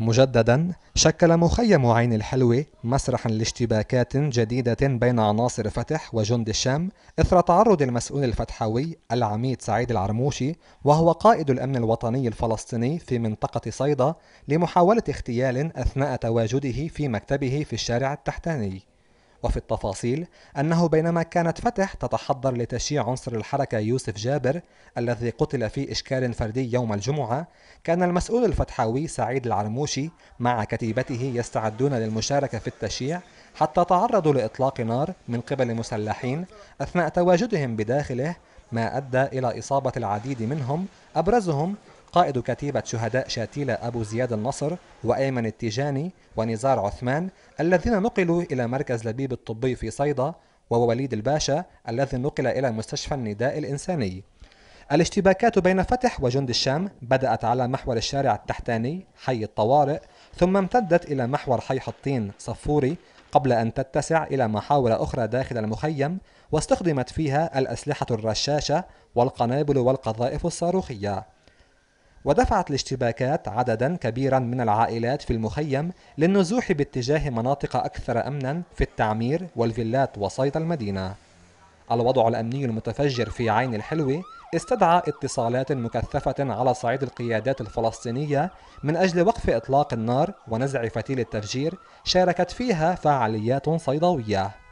مجددا شكل مخيم عين الحلوة مسرحا لاشتباكات جديدة بين عناصر فتح وجند الشام إثر تعرض المسؤول الفتحوي العميد سعيد العرموشي وهو قائد الأمن الوطني الفلسطيني في منطقة صيدا لمحاولة اغتيال أثناء تواجده في مكتبه في الشارع التحتاني وفي التفاصيل أنه بينما كانت فتح تتحضر لتشييع عنصر الحركة يوسف جابر الذي قتل في إشكال فردي يوم الجمعة كان المسؤول الفتحاوي سعيد العرموشي مع كتيبته يستعدون للمشاركة في التشييع حتى تعرضوا لإطلاق نار من قبل مسلحين أثناء تواجدهم بداخله ما أدى إلى إصابة العديد منهم أبرزهم قائد كتيبة شهداء شاتيلة أبو زياد النصر وأيمن التيجاني ونزار عثمان الذين نقلوا إلى مركز لبيب الطبي في صيدا ووليد الباشا الذي نقل إلى مستشفى النداء الإنساني الاشتباكات بين فتح وجند الشام بدأت على محور الشارع التحتاني حي الطوارئ ثم امتدت إلى محور حي حطين صفوري قبل أن تتسع إلى محاور أخرى داخل المخيم واستخدمت فيها الأسلحة الرشاشة والقنابل والقذائف الصاروخية ودفعت الاشتباكات عددا كبيرا من العائلات في المخيم للنزوح باتجاه مناطق أكثر أمنا في التعمير والفيلات وسيط المدينة الوضع الأمني المتفجر في عين الحلوة استدعى اتصالات مكثفة على صعيد القيادات الفلسطينية من أجل وقف إطلاق النار ونزع فتيل التفجير شاركت فيها فعاليات صيدوية